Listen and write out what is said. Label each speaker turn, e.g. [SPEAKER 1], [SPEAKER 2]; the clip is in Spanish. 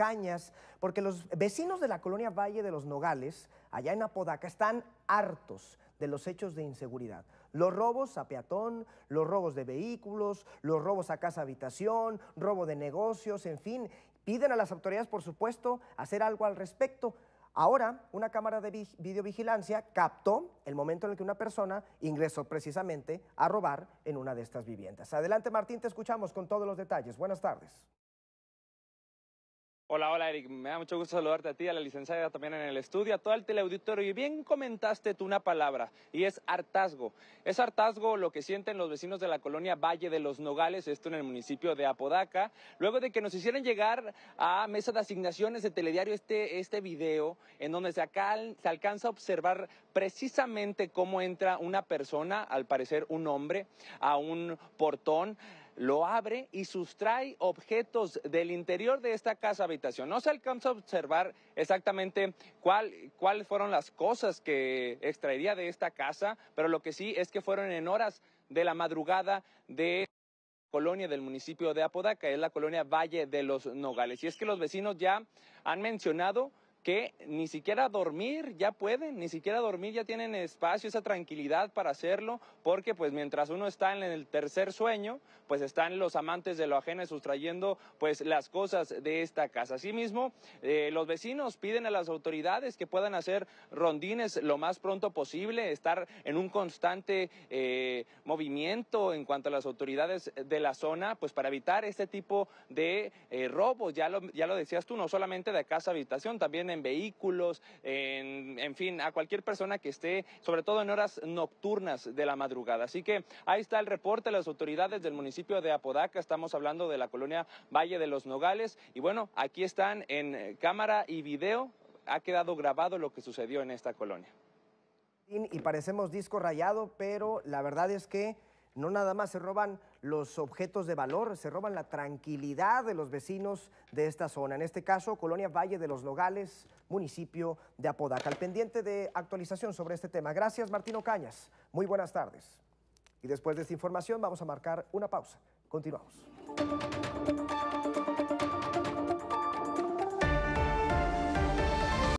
[SPEAKER 1] cañas, porque los vecinos de la colonia Valle de los Nogales, allá en Apodaca, están hartos de los hechos de inseguridad. Los robos a peatón, los robos de vehículos, los robos a casa habitación, robo de negocios, en fin, piden a las autoridades, por supuesto, hacer algo al respecto. Ahora, una cámara de videovigilancia captó el momento en el que una persona ingresó precisamente a robar en una de estas viviendas. Adelante, Martín, te escuchamos con todos los detalles. Buenas tardes.
[SPEAKER 2] Hola, hola Eric, me da mucho gusto saludarte a ti, a la licenciada también en el estudio, a todo el teleauditorio. Y bien comentaste tú una palabra, y es hartazgo. Es hartazgo lo que sienten los vecinos de la colonia Valle de los Nogales, esto en el municipio de Apodaca, luego de que nos hicieran llegar a mesa de asignaciones de telediario este, este video, en donde se alcanza a observar precisamente cómo entra una persona, al parecer un hombre, a un portón, lo abre y sustrae objetos del interior de esta casa habitación. No se alcanza a observar exactamente cuáles fueron las cosas que extraería de esta casa, pero lo que sí es que fueron en horas de la madrugada de colonia del municipio de Apodaca, es la colonia Valle de los Nogales. Y es que los vecinos ya han mencionado que ni siquiera dormir ya pueden, ni siquiera dormir ya tienen espacio, esa tranquilidad para hacerlo, porque pues mientras uno está en el tercer sueño, pues están los amantes de lo ajeno sustrayendo pues las cosas de esta casa. Asimismo, eh, los vecinos piden a las autoridades que puedan hacer rondines lo más pronto posible, estar en un constante eh, movimiento en cuanto a las autoridades de la zona, pues para evitar este tipo de eh, robos, ya lo, ya lo decías tú, no solamente de casa habitación, también en vehículos, en, en fin, a cualquier persona que esté, sobre todo en horas nocturnas de la madrugada. Así que ahí está el reporte de las autoridades del municipio de Apodaca. Estamos hablando de la colonia Valle de los Nogales. Y bueno, aquí están en cámara y video. Ha quedado grabado lo que sucedió en esta colonia.
[SPEAKER 1] Y parecemos disco rayado, pero la verdad es que no nada más se roban los objetos de valor, se roban la tranquilidad de los vecinos de esta zona. En este caso, Colonia Valle de los Nogales, municipio de Apodaca. Al pendiente de actualización sobre este tema. Gracias, Martino Cañas. Muy buenas tardes. Y después de esta información vamos a marcar una pausa. Continuamos.